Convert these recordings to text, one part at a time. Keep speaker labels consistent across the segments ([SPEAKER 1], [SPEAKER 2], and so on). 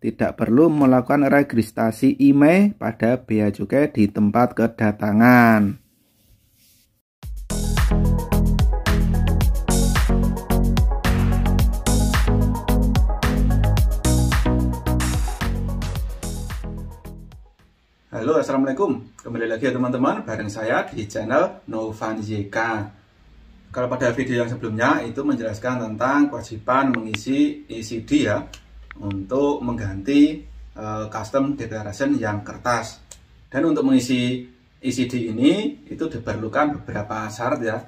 [SPEAKER 1] tidak perlu melakukan registrasi IMEI pada bea cukai di tempat kedatangan. Halo, Assalamualaikum. Kembali lagi ya teman-teman, bareng saya di channel Novan JK. Kalau pada video yang sebelumnya itu menjelaskan tentang kewajiban mengisi ECD ya, untuk mengganti eh, custom declaration yang kertas. Dan untuk mengisi ECD ini itu diperlukan beberapa syarat ya,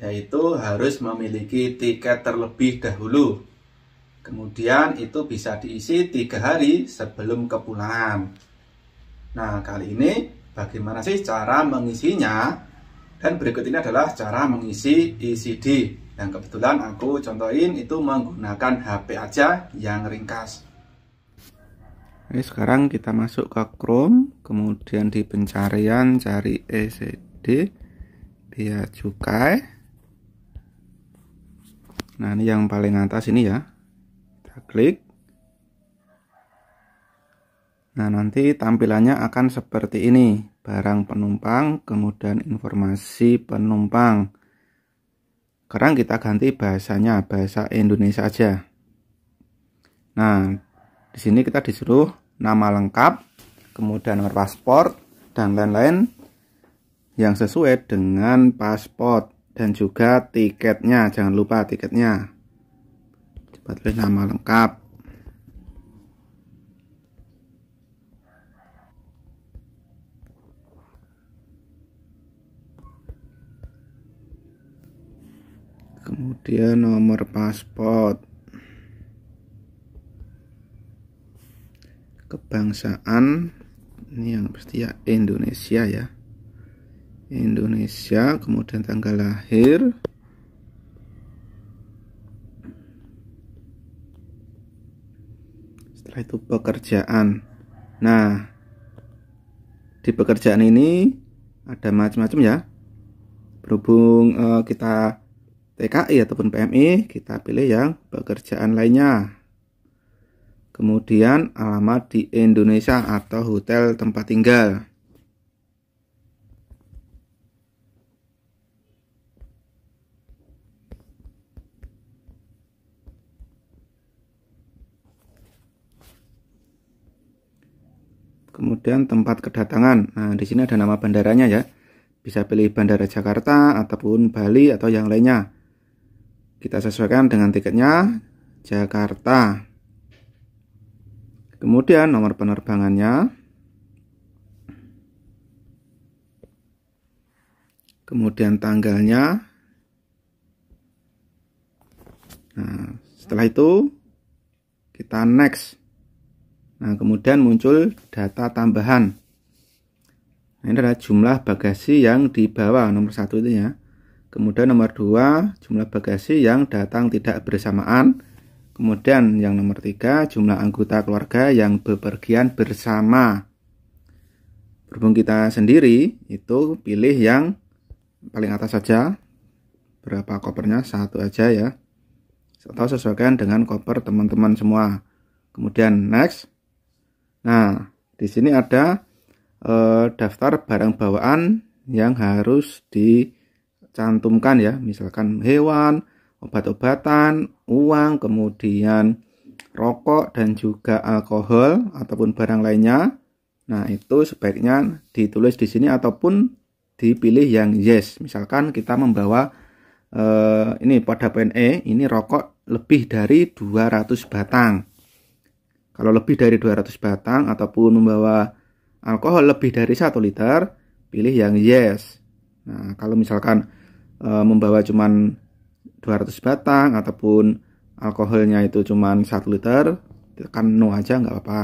[SPEAKER 1] yaitu harus memiliki tiket terlebih dahulu. Kemudian itu bisa diisi tiga hari sebelum kepulangan. Nah, kali ini bagaimana sih cara mengisinya? Dan berikut ini adalah cara mengisi ECD. Yang kebetulan aku contohin itu menggunakan HP aja yang ringkas. Oke, sekarang kita masuk ke Chrome, kemudian di pencarian cari ECD biaya cukai. Nah ini yang paling atas ini ya, kita klik. Nah nanti tampilannya akan seperti ini, barang penumpang, kemudian informasi penumpang sekarang kita ganti bahasanya bahasa Indonesia aja. Nah, di sini kita disuruh nama lengkap, kemudian nomor paspor dan lain-lain yang sesuai dengan paspor dan juga tiketnya. Jangan lupa tiketnya. Coba tulis nama lengkap. kemudian nomor paspor kebangsaan ini yang pasti ya Indonesia ya Indonesia kemudian tanggal lahir setelah itu pekerjaan nah di pekerjaan ini ada macam-macam ya berhubung uh, kita TKI ataupun PMI, kita pilih yang pekerjaan lainnya. Kemudian alamat di Indonesia atau hotel tempat tinggal. kemudian tempat kedatangan. Nah, di sini ada nama bandaranya ya. Bisa pilih Bandara Jakarta ataupun Bali atau yang lainnya kita sesuaikan dengan tiketnya Jakarta kemudian nomor penerbangannya kemudian tanggalnya nah setelah itu kita next nah kemudian muncul data tambahan nah, ini adalah jumlah bagasi yang dibawa nomor satu itu ya Kemudian nomor dua jumlah bagasi yang datang tidak bersamaan. Kemudian yang nomor tiga jumlah anggota keluarga yang bepergian bersama. Berhubung kita sendiri itu pilih yang paling atas saja. Berapa kopernya? Satu aja ya. Atau sesuaikan dengan koper teman-teman semua. Kemudian next. Nah, di sini ada e, daftar barang bawaan yang harus di cantumkan ya, misalkan hewan, obat-obatan, uang, kemudian rokok dan juga alkohol ataupun barang lainnya. Nah, itu sebaiknya ditulis di sini ataupun dipilih yang yes. Misalkan kita membawa eh, ini pada PNE ini rokok lebih dari 200 batang. Kalau lebih dari 200 batang ataupun membawa alkohol lebih dari satu liter, pilih yang yes. Nah, kalau misalkan e, membawa cuman 200 batang ataupun alkoholnya itu cuman 1 liter tekan no aja nggak apa-apa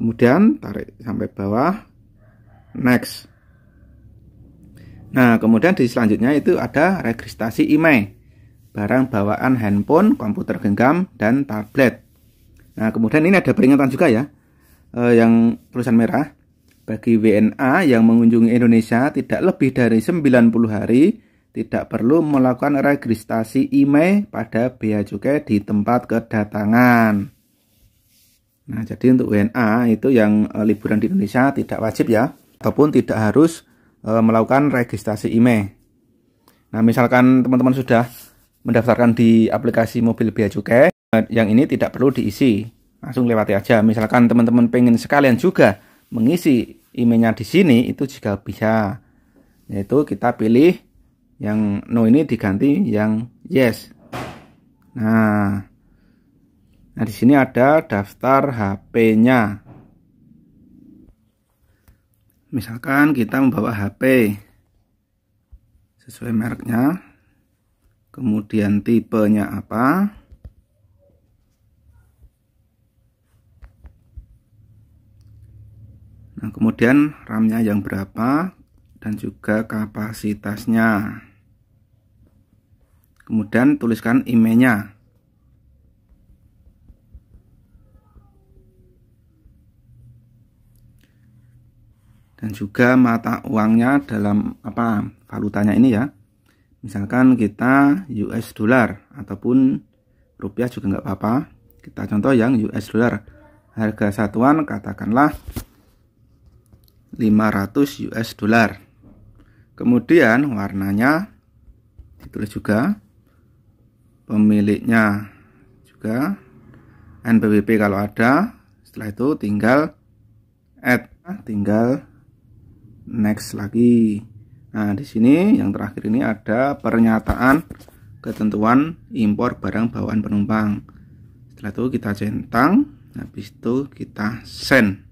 [SPEAKER 1] kemudian tarik sampai bawah next nah kemudian di selanjutnya itu ada registrasi IMEI e, barang bawaan handphone, komputer genggam, dan tablet nah kemudian ini ada peringatan juga ya eh, yang tulisan merah bagi WNA yang mengunjungi Indonesia tidak lebih dari 90 hari, tidak perlu melakukan registrasi IMEI pada bea cukai di tempat kedatangan. Nah, jadi untuk WNA itu yang eh, liburan di Indonesia tidak wajib ya, ataupun tidak harus eh, melakukan registrasi IMEI. Nah, misalkan teman-teman sudah mendaftarkan di aplikasi mobil bea cukai, eh, yang ini tidak perlu diisi, langsung lewati aja. Misalkan teman-teman pengen sekalian juga mengisi emailnya di sini itu juga bisa yaitu kita pilih yang no ini diganti yang yes nah nah di sini ada daftar HP-nya misalkan kita membawa HP sesuai mereknya kemudian tipenya apa Nah, kemudian RAM-nya yang berapa dan juga kapasitasnya. Kemudian tuliskan IMEI-nya. Dan juga mata uangnya dalam apa? Valutanya ini ya. Misalkan kita US dollar ataupun rupiah juga nggak apa-apa. Kita contoh yang US dollar. Harga satuan katakanlah 500 US dollar. Kemudian warnanya ditulis juga pemiliknya juga NPWP kalau ada. Setelah itu tinggal add, tinggal next lagi. Nah, di sini yang terakhir ini ada pernyataan ketentuan impor barang bawaan penumpang. Setelah itu kita centang, habis itu kita send.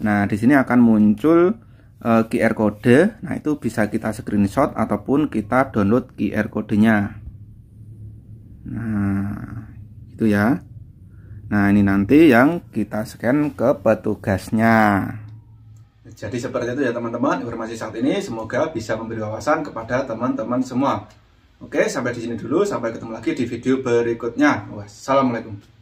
[SPEAKER 1] Nah, di sini akan muncul uh, eh, QR kode Nah, itu bisa kita screenshot ataupun kita download QR kodenya. Nah, itu ya. Nah, ini nanti yang kita scan ke petugasnya. Jadi seperti itu ya teman-teman, informasi saat ini semoga bisa memberi wawasan kepada teman-teman semua. Oke, sampai di sini dulu, sampai ketemu lagi di video berikutnya. Wassalamualaikum.